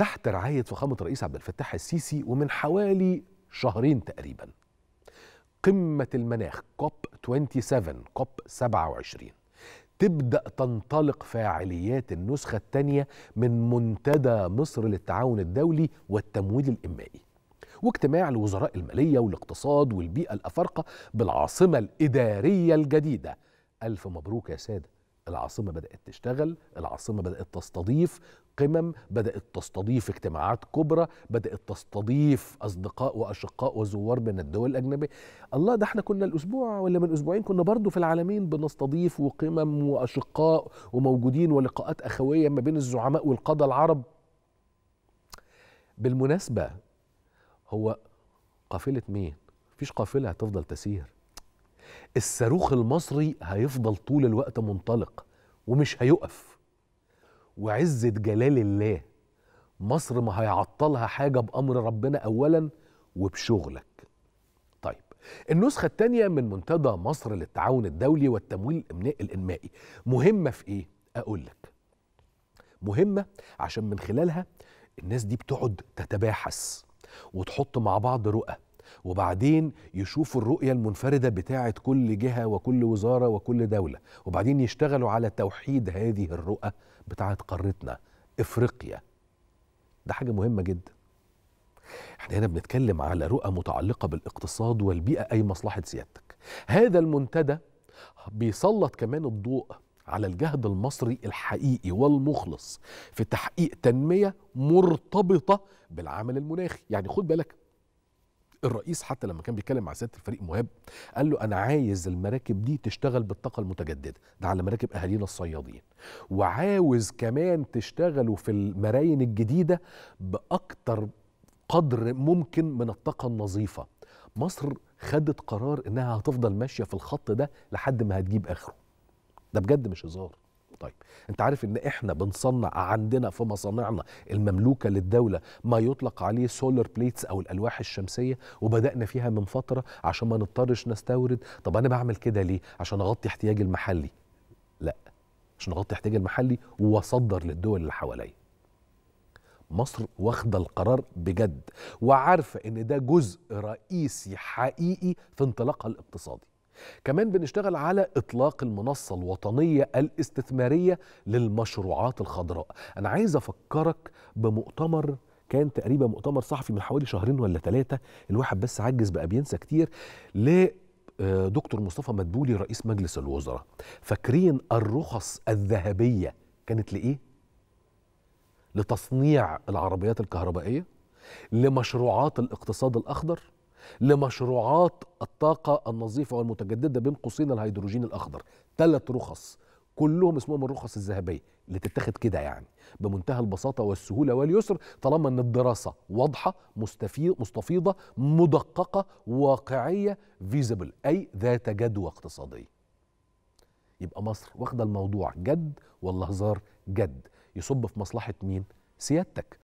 تحت رعاية فخامة الرئيس عبد الفتاح السيسي ومن حوالي شهرين تقريبا قمة المناخ كوب 27 كوب 27 تبدأ تنطلق فاعليات النسخة الثانية من منتدى مصر للتعاون الدولي والتمويل الإنمائي واجتماع لوزراء المالية والاقتصاد والبيئة الأفارقة بالعاصمة الإدارية الجديدة ألف مبروك يا سادة العاصمة بدأت تشتغل العاصمة بدأت تستضيف قمم بدأت تستضيف اجتماعات كبرى بدأت تستضيف أصدقاء وأشقاء وزوار من الدول الأجنبية الله ده احنا كنا الأسبوع ولا من أسبوعين كنا برضو في العالمين بنستضيف وقمم وأشقاء وموجودين ولقاءات أخوية ما بين الزعماء والقادة العرب بالمناسبة هو قافلة مين؟ مفيش قافلة هتفضل تسير الصاروخ المصري هيفضل طول الوقت منطلق ومش هيقف وعزة جلال الله مصر ما هيعطلها حاجة بأمر ربنا أولا وبشغلك طيب النسخة الثانية من منتدى مصر للتعاون الدولي والتمويل الإنمائي مهمة في إيه؟ أقول لك مهمة عشان من خلالها الناس دي بتقعد تتباحث وتحط مع بعض رؤى وبعدين يشوفوا الرؤية المنفردة بتاعة كل جهة وكل وزارة وكل دولة وبعدين يشتغلوا على توحيد هذه الرؤى بتاعة قارتنا إفريقيا ده حاجة مهمة جدا احنا هنا بنتكلم على رؤى متعلقة بالاقتصاد والبيئة أي مصلحة سيادتك هذا المنتدى بيسلط كمان الضوء على الجهد المصري الحقيقي والمخلص في تحقيق تنميه مرتبطه بالعمل المناخي يعني خد بالك الرئيس حتى لما كان بيتكلم مع سياده الفريق مهاب قال له انا عايز المراكب دي تشتغل بالطاقه المتجدده ده على مراكب اهالينا الصيادين وعاوز كمان تشتغلوا في المراين الجديده باكتر قدر ممكن من الطاقه النظيفه مصر خدت قرار انها هتفضل ماشيه في الخط ده لحد ما هتجيب اخره ده بجد مش هزار طيب انت عارف ان احنا بنصنع عندنا في مصانعنا المملوكه للدوله ما يطلق عليه سولار بليتس او الالواح الشمسيه وبدانا فيها من فتره عشان ما نضطرش نستورد طب انا بعمل كده ليه عشان اغطي احتياجي المحلي لا عشان اغطي احتياجي المحلي واصدر للدول اللي حواليا مصر واخده القرار بجد وعارفه ان ده جزء رئيسي حقيقي في انطلاقها الاقتصادي كمان بنشتغل على إطلاق المنصة الوطنية الاستثمارية للمشروعات الخضراء أنا عايز أفكرك بمؤتمر كان تقريبا مؤتمر صحفي من حوالي شهرين ولا ثلاثة الواحد بس عجز بقى بينسى كتير لدكتور آه، مصطفى مدبولي رئيس مجلس الوزراء فاكرين الرخص الذهبية كانت لإيه؟ لتصنيع العربيات الكهربائية لمشروعات الاقتصاد الأخضر لمشروعات الطاقة النظيفة والمتجددة بين قوسين الهيدروجين الأخضر ثلاث رخص كلهم اسمهم الرخص الذهبية اللي تتخذ كده يعني بمنتهى البساطة والسهولة واليسر طالما أن الدراسة واضحة مستفيضة مدققة واقعية فيزبل أي ذات جدوى اقتصادية يبقى مصر واخده الموضوع جد ولا هزار جد يصب في مصلحه مين سيادتك